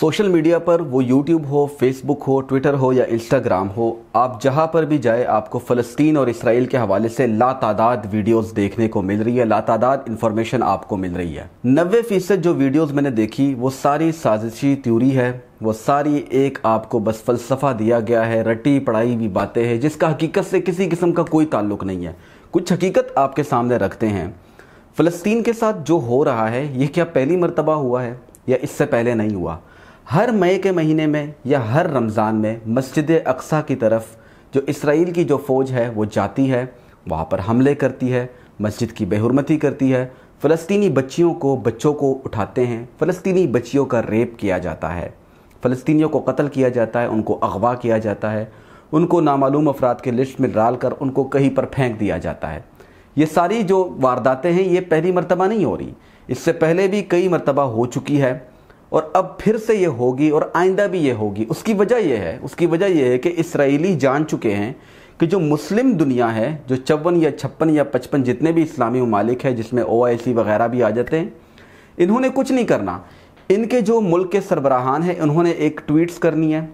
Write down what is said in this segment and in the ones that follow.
social media पर वो YouTube हो फेसबुक हो ट्विटर हो या इंस्टाग्राम हो आप जहाँ पर भी जाए आपको फ़लस्तीन और इसराइल के हवाले से लातादाद वीडियोस देखने को मिल रही है लातादाद इन्फॉर्मेशन आपको मिल रही है नबे फ़ीसद जो वीडियोस मैंने देखी वो सारी साजिशी त्यूरी है वो सारी एक आपको बस फलसफा दिया गया है रटी पढ़ाई हुई बातें हैं जिसका हकीकत से किसी किस्म का कोई ताल्लुक नहीं है कुछ हकीकत आपके सामने रखते हैं फ़लस्तीन के साथ जो हो रहा है ये क्या पहली मरतबा हुआ है या इससे पहले नहीं हुआ हर मई के महीने में या हर रमज़ान में मस्जिद अक्सा की तरफ जो इसराइल की जो फ़ौज है वो जाती है वहाँ पर हमले करती है मस्जिद की बेहरमती करती है फ़लस्तीनी बच्चियों को बच्चों को उठाते हैं फ़लस्तीनी बच्चियों का रेप किया जाता है फ़लस्तियों को कत्ल किया जाता है उनको अगवा किया जाता है उनको नामालूम अफराद के लिस्ट में डाल कर उनको कहीं पर फेंक दिया जाता है ये सारी जो वारदातें हैं ये पहली मरतबा नहीं हो रही इससे पहले भी कई मरतबा हो चुकी है और अब फिर से ये होगी और आइंदा भी ये होगी उसकी वजह यह है उसकी वजह यह है कि इसराइली जान चुके हैं कि जो मुस्लिम दुनिया है जो चौवन या छप्पन या पचपन जितने भी इस्लामी ममालिक हैं जिसमें ओ वगैरह भी आ जाते हैं इन्होंने कुछ नहीं करना इनके जो मुल्क के सरबराहान हैं उन्होंने एक ट्वीट्स करनी है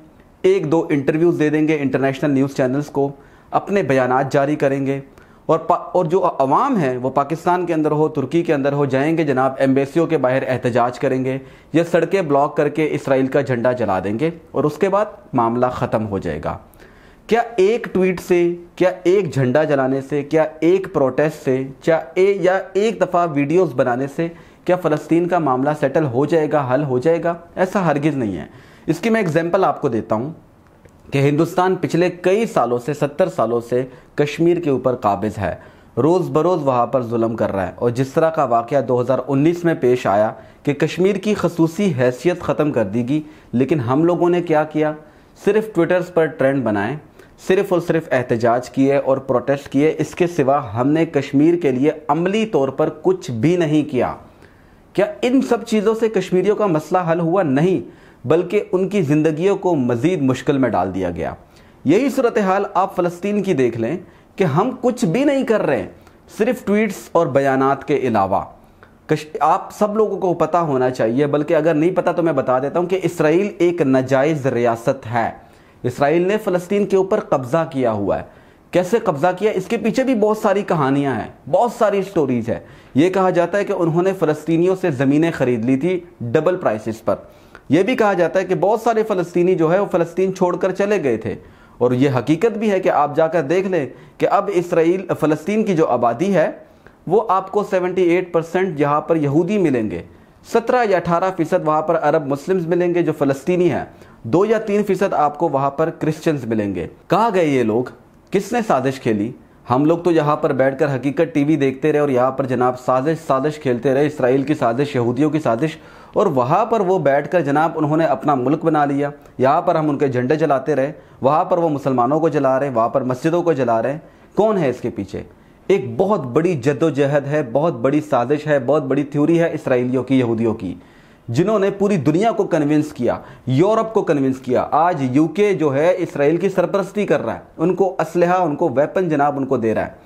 एक दो इंटरव्यूज़ दे देंगे इंटरनेशनल न्यूज़ चैनल्स को अपने बयान जारी करेंगे और और जो अवाम है वो पाकिस्तान के अंदर हो तुर्की के अंदर हो जाएंगे जनाब एम्बेसियों के बाहर एहतजाज करेंगे या सड़कें ब्लॉक करके इसराइल का झंडा जला देंगे और उसके बाद मामला ख़त्म हो जाएगा क्या एक ट्वीट से क्या एक झंडा जलाने से क्या एक प्रोटेस्ट से क्या ए, या एक दफ़ा वीडियोस बनाने से क्या फ़लस्तीन का मामला सेटल हो जाएगा हल हो जाएगा ऐसा हरगिज़ नहीं है इसकी मैं एग्जांपल आपको देता हूँ कि हिंदुस्तान पिछले कई सालों से सत्तर सालों से कश्मीर के ऊपर काबिज है रोज़ बरोज़ वहाँ पर जुल्म कर रहा है और जिस तरह का वाक़ 2019 में पेश आया कि कश्मीर की खसूसी हैसियत ख़त्म कर देगी लेकिन हम लोगों ने क्या किया सिर्फ ट्विटर्स पर ट्रेंड बनाए सिर्फ और सिर्फ एहतजाज किए और प्रोटेस्ट किए इसके सिवा हमने कश्मीर के लिए अमली तौर पर कुछ भी नहीं किया क्या इन सब चीज़ों से कश्मीरियों का मसला हल हुआ नहीं बल्कि उनकी ज़िंदगियों को मज़ीद मुश्किल में डाल दिया गया यही सूरत हाल आप फ़लस्तीन की देख लें कि हम कुछ भी नहीं कर रहे सिर्फ ट्वीट्स और बयान के अलावा कश आप सब लोगों को पता होना चाहिए बल्कि अगर नहीं पता तो मैं बता देता हूँ कि इसराइल एक नजायज रियासत है इसराइल ने फ़लस्तीन के ऊपर कब्ज़ा किया हुआ है कैसे कब्ज़ा किया इसके पीछे भी बहुत सारी कहानियां हैं बहुत सारी स्टोरीज है ये कहा जाता है कि उन्होंने फ़लस्तीनियों से ज़मीनें ख़रीद ली थी डबल प्राइसेस पर यह भी कहा जाता है कि बहुत सारे फ़लस्तनी जो है वो फ़लस्तीन छोड़कर चले गए थे और ये हकीकत भी है कि आप जाकर देख लें कि अब इसराइल फ़लस्तीन की जो आबादी है वो आपको 78 परसेंट यहाँ पर यहूदी मिलेंगे 17 या 18 फ़ीसद वहाँ पर अरब मुस्लिम्स मिलेंगे जो फ़लस्तीनी हैं दो या तीन फ़ीसद आपको वहाँ पर क्रिश्चियंस मिलेंगे कहाँ गए ये लोग किसने साजिश खेली हम लोग तो यहाँ पर बैठकर हकीकत टीवी देखते रहे और यहाँ पर जनाब साजिश साजिश खेलते रहे इसराइल की साजिश यहूदियों की साजिश और वहाँ पर वो बैठकर जनाब उन्होंने अपना मुल्क बना लिया यहाँ पर हम उनके झंडे जलाते रहे वहाँ पर वो मुसलमानों को जला रहे वहाँ पर मस्जिदों को जला रहे कौन है इसके पीछे एक बहुत बड़ी जद्दोजहद है बहुत बड़ी साजिश है बहुत बड़ी थ्योरी है इसराइलियों की यहूदियों की जिन्होंने पूरी दुनिया को कन्विंस किया यूरोप को कन्विंस किया आज यूके जो है इसराइल की सरपरस्ती कर रहा है उनको असलहा उनको वेपन जनाब उनको दे रहा है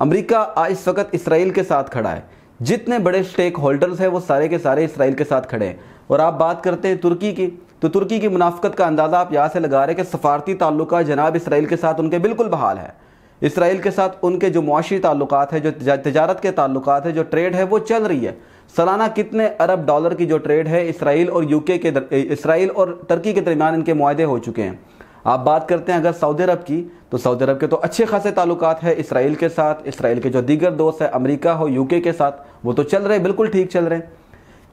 अमेरिका आज इस वक्त इसराइल के साथ खड़ा है जितने बड़े स्टेक होल्डर्स हैं वो सारे के सारे इसराइल के साथ खड़े हैं और आप बात करते हैं तुर्की की तो तुर्की की मुनाफ्त का अंदाज़ा आप यहाँ से लगा रहे कि सफारती ताल्लुक जनाब इसराइल के साथ उनके बिल्कुल बहाल है इसराइल के साथ उनके जो मुआशी ताल्लुक है जो तजारत के ताल्लुक है जो ट्रेड है वो चल रही है सालाना कितने अरब डॉलर की जो ट्रेड है इसराइल और यूके के इसराइल और टर्की के दरमियान इनके माहदे हो चुके हैं आप बात करते हैं अगर सऊदी अरब की तो सऊदी अरब के तो अच्छे खासे ताल्लुक है इसराइल के साथ इसराइल के जो दीगर दोस्त हैं अमरीका हो यूके के साथ वो तो चल रहे बिल्कुल ठीक चल रहे हैं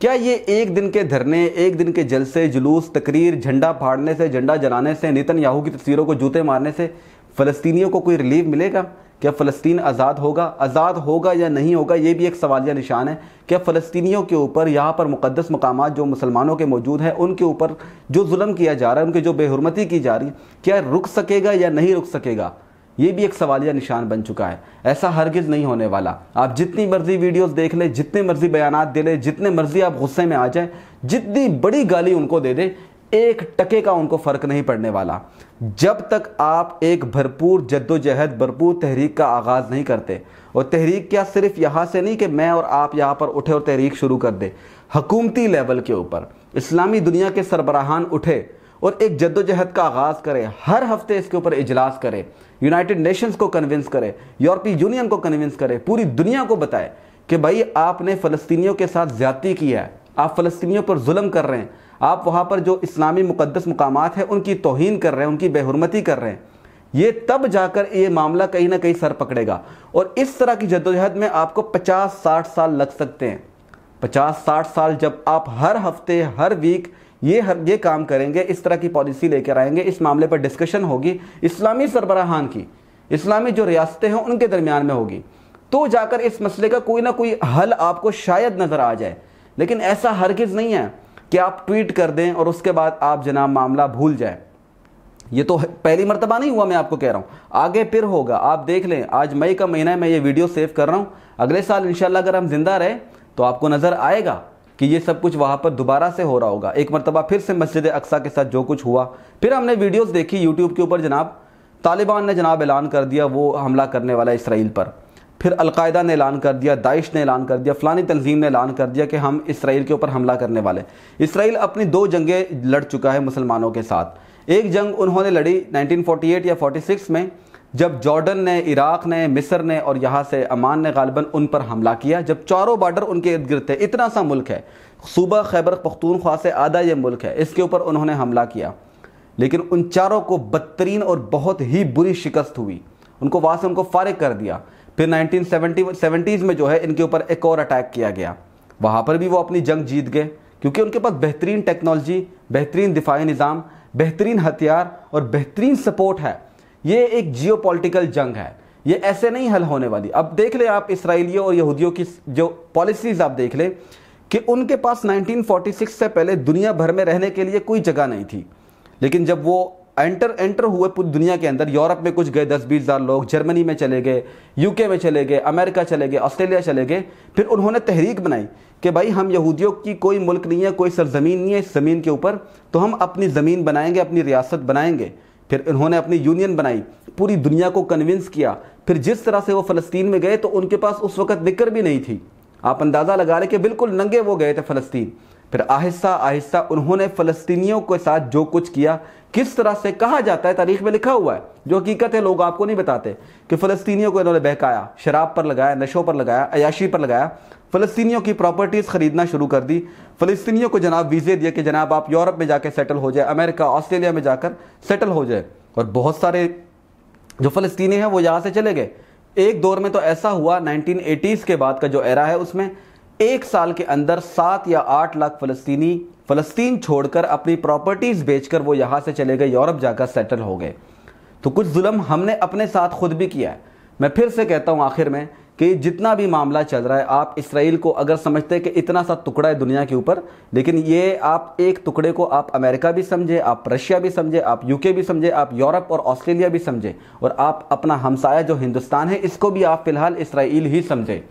क्या ये एक दिन के धरने एक दिन के जलसे जुलूस तकरीर झंडा फाड़ने से झंडा जलाने से नितन याहू की तस्वीरों को जूते मारने से फलस्तियों को कोई रिलीफ मिलेगा क्या फ़लस्तीन आज़ाद होगा आज़ाद होगा या नहीं होगा ये भी एक सवालिया निशान है क्या फलस्तियों के ऊपर यहाँ पर मुक़दस मकाम जो मुसलमानों के मौजूद हैं उनके ऊपर जो जुल्म किया जा रहा है उनकी जो बेहरमती की जा रही है क्या रुक सकेगा या नहीं रुक सकेगा ये भी एक सवालिया निशान बन चुका है ऐसा हरगिज़ नहीं होने वाला आप जितनी मर्ज़ी वीडियोस देख लें जितने मर्ज़ी बयान दे लें जितने मर्ज़ी आप गुस्से में आ जाए जितनी बड़ी गाली उनको दे दें एक टके का उनको फ़र्क नहीं पड़ने वाला जब तक आप एक भरपूर जद्दोजहद भरपूर तहरीक का आगाज़ नहीं करते और तहरीक क्या सिर्फ यहाँ से नहीं कि मैं और आप यहाँ पर उठे और तहरीक शुरू कर दे हकूमती लेवल के ऊपर इस्लामी दुनिया के सरबराहान उठे और एक जद्दोजहद का आगाज़ करें हर हफ्ते इसके ऊपर इजलास करें यूनाइटेड नेशंस को कन्विंस करें यूरोपीय यूनियन को कन्विंस करें पूरी दुनिया को बताएं कि भाई आपने फ़लस्तियों के साथ ज़्यादती की है आप फलस्तीनियों पर जुल्म कर रहे हैं आप वहाँ पर जो इस्लामी मुकदस मकाम हैं उनकी तोहन कर रहे हैं उनकी बेहरमती कर रहे हैं ये तब जाकर ये मामला कहीं ना कहीं सर पकड़ेगा और इस तरह की जद्दोजहद में आपको 50-60 साल लग सकते हैं 50-60 साल जब आप हर हफ्ते हर वीक ये हर ये काम करेंगे इस तरह की पॉलिसी लेकर आएंगे इस मामले पर डिस्कशन होगी इस्लामी सरबराहान की इस्लामी जो रियासतें हैं उनके दरमियान में होगी तो जाकर इस मसले का कोई ना कोई हल आपको शायद नज़र आ जाए लेकिन ऐसा हरगिज़ नहीं है कि आप ट्वीट कर दें और उसके बाद आप जनाब मामला भूल जाए ये तो पहली मरतबा नहीं हुआ मैं आपको कह रहा हूँ आगे फिर होगा आप देख लें आज मई का महीना है मैं ये वीडियो सेव कर रहा हूँ अगले साल इंशाल्लाह अगर हम जिंदा रहे तो आपको नज़र आएगा कि ये सब कुछ वहां पर दोबारा से हो रहा होगा एक मरतबा फिर से मस्जिद अक्सा के साथ जो कुछ हुआ फिर हमने वीडियोज देखी यूट्यूब के ऊपर जनाब तालिबान ने जनाब ऐलान कर दिया वो हमला करने वाला इसराइल पर फिर अलकायदा ने ऐलान कर दिया दाइश ने ऐलान कर दिया फ़लानी तंजीम ने ऐलान कर दिया कि हम इसराइल के ऊपर हमला करने वाले इसराइल अपनी दो जंगें लड़ चुका है मुसलमानों के साथ एक जंग उन्होंने लड़ी 1948 या 46 में जब जॉर्डन ने इराक़ ने मिस्र ने और यहाँ से अमान ने गालबन उन पर हमला किया जब चारों बार्डर उनके इर्द गिर्द थे इतना सा मुल्क है सूबा खैबर पख्तूनख्वा से आधा ये मुल्क है इसके ऊपर उन्होंने हमला किया लेकिन उन चारों को बदतरीन और बहुत ही बुरी शिकस्त हुई उनको वहाँ से उनको फारिग कर दिया फिर 1970 70s में जो है इनके ऊपर एक और अटैक किया गया वहाँ पर भी वो अपनी जंग जीत गए क्योंकि उनके पास बेहतरीन टेक्नोलॉजी बेहतरीन दिफाही निज़ाम बेहतरीन हथियार और बेहतरीन सपोर्ट है ये एक जियो जंग है ये ऐसे नहीं हल होने वाली अब देख ले आप इसराइलियों और यहूदियों की जो पॉलिसीज़ आप देख लें कि उनके पास 1946 से पहले दुनिया भर में रहने के लिए कोई जगह नहीं थी लेकिन जब वो एंटर एंटर हुए पूरी दुनिया के अंदर यूरोप में कुछ गए दस बीस हज़ार लोग जर्मनी में चले गए यूके में चले गए अमेरिका चले गए ऑस्ट्रेलिया चले गए फिर उन्होंने तहरीक बनाई कि भाई हम यहूदियों की कोई मुल्क नहीं है कोई सरजमीन नहीं है इस ज़मीन के ऊपर तो हम अपनी ज़मीन बनाएंगे अपनी रियासत बनाएंगे फिर इन्होंने अपनी यूनियन बनाई पूरी दुनिया को कन्विंस किया फिर जिस तरह से वो फ़लस्तीन में गए तो उनके पास उस वक्त निकर भी नहीं थी आप अंदाज़ा लगा रहे कि बिल्कुल नंगे वो गए थे फ़लस्तीन फिर आहिस्ता आहिस्ता उन्होंने फ़लस्तीनियों के साथ जो कुछ किया किस तरह से कहा जाता है तारीख में लिखा हुआ है जो हकीकत है लोग आपको नहीं बताते कि फ़लस्तीनियों को इन्होंने बहकाया शराब पर लगाया नशों पर लगाया अयाशी पर लगाया फ़लस्तीनियों की प्रॉपर्टीज़ ख़रीदना शुरू कर दी फ़लस्तीनियों को जनाब वीज़े दिए कि जनाब आप यूरोप में जाकर सेटल हो जाए अमेरिका ऑस्ट्रेलिया में जाकर सेटल हो जाए और बहुत सारे जो फ़लस्तीनी हैं वो यहाँ से चले गए एक दौर में तो ऐसा हुआ नाइनटीन के बाद का जो एरा है उसमें एक साल के अंदर सात या आठ लाख फलस्तीनी फलस्तीन छोड़कर अपनी प्रॉपर्टीज़ बेचकर वो यहां से चले गए यूरोप जाकर सेटल हो गए तो कुछ जुल्म हमने अपने साथ खुद भी किया है मैं फिर से कहता हूं आखिर में कि जितना भी मामला चल रहा है आप इसराइल को अगर समझते हैं कि इतना सा टुकड़ा है दुनिया के ऊपर लेकिन ये आप एक टुकड़े को आप अमेरिका भी समझे आप रशिया भी समझे आप यूके भी समझे आप यूरोप और ऑस्ट्रेलिया भी समझे और आप अपना हमसाया जो हिंदुस्तान है इसको भी आप फिलहाल इसराइल ही समझें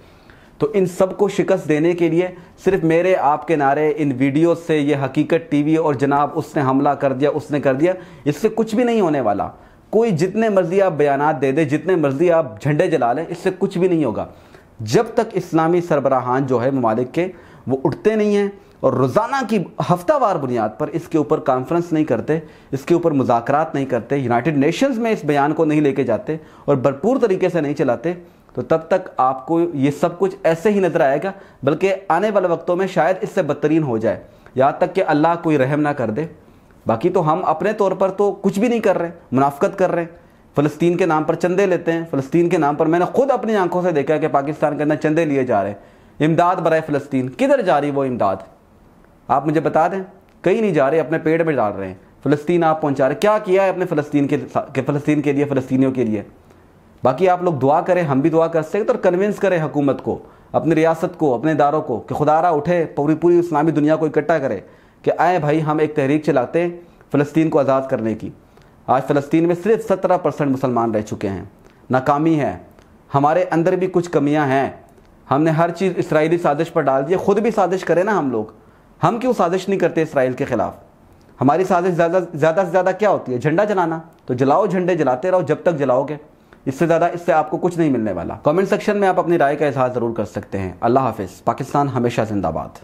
तो इन सब को शिकस्त देने के लिए सिर्फ मेरे आपके नारे इन वीडियो से ये हकीकत टीवी और जनाब उसने हमला कर दिया उसने कर दिया इससे कुछ भी नहीं होने वाला कोई जितने मर्जी आप बयान दे दें जितने मर्जी आप झंडे जला लें इससे कुछ भी नहीं होगा जब तक इस्लामी सरबराहान जो है ममालिक के वो उठते नहीं हैं और रोज़ाना की हफ्तावार बुनियाद पर इसके ऊपर कॉन्फ्रेंस नहीं करते इसके ऊपर मुजाकरात नहीं करते यूनाइटेड नेशंस में इस बयान को नहीं लेके जाते और भरपूर तरीके से नहीं चलाते तो तब तक आपको ये सब कुछ ऐसे ही नज़र आएगा बल्कि आने वाले वक्तों में शायद इससे बदतरीन हो जाए यहाँ तक कि अल्लाह कोई रहम ना कर दे बाकी तो हम अपने तौर पर तो कुछ भी नहीं कर रहे मुनाफ्त कर रहे हैं फ़लस्तीन के नाम पर चंदे लेते हैं फ़लस्तीन के नाम पर मैंने खुद अपनी आंखों से देखा कि पाकिस्तान के अंदर चंदे लिए जा रहे हैं इमदाद बरए फ़लस्तीन किधर जा रही वो इमदाद आप मुझे बता दें कहीं नहीं जा रहे अपने पेड़ में डाल रहे हैं फ़लस्तीन आप पहुँचा रहे क्या किया है अपने फ़लस्तीन के, के फ़लस्तीन के लिए फ़लस्तियों के लिए बाकी आप लोग दुआ करें हम भी दुआ कर सकते तो और कन्विंस करें हुकूमत को अपनी रियासत को अपने इदारों को कि खुदारा उठे पूरी पूरी इस्लामी दुनिया को इकट्ठा करे कि आए भाई हम एक तहरीक चलाते हैं फ़लस्तीन को आज़ाद करने की आज फ़लस्तीन में सिर्फ सत्रह परसेंट मुसलमान रह चुके हैं नाकामी है हमारे अंदर भी कुछ कमियां हैं हमने हर चीज़ इसराइली साजिश पर डाल दी ख़ुद भी साजिश करें ना हम लोग हम क्यों साजिश नहीं करते इसराइल के ख़िलाफ़ हमारी साजिश ज़्यादा ज़्यादा से ज़्यादा क्या होती है झंडा जलाना तो जलाओ झंडे जलाते रहो जब तक जलाओगे इससे ज़्यादा इससे आपको कुछ नहीं मिलने वाला कमेंट सेक्शन में आप अपनी राय का इजहार ज़रूर कर सकते हैं अल्लाह हाफिज़ पाकिस्तान हमेशा जिंदाबाद